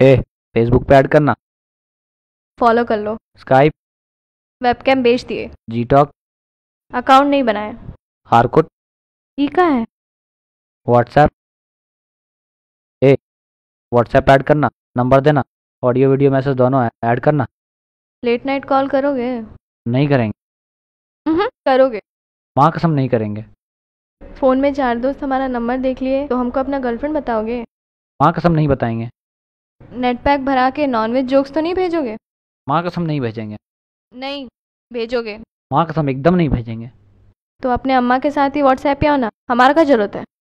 हे Facebook पे add करना follow कर लो स्काइप वेबकैम बेच दिए जी टॉक अकाउंट नहीं बनाए हारकोट ठीक है व्हाट्सएप ए व्हाट्सएप ऐड करना नंबर देना ऑडियो वीडियो मैसेज दोनों ऐड करना लेट नाइट कॉल करोगे नहीं करेंगे हम्म, करोगे माँ कसम नहीं करेंगे फ़ोन में चार दोस्त हमारा नंबर देख लिए तो हमको अपना गर्लफ्रेंड बताओगे माँ कसम नहीं बताएंगे नेट पैक भरा के नॉनवेज जोक्स तो नहीं भेजोगे माँ कसम नहीं भेजेंगे नहीं भेजोगे माँ कसम एकदम नहीं भेजेंगे तो अपने अम्मा के साथ ही व्हाट्सएप पे आओ ना हमारा का जरूरत है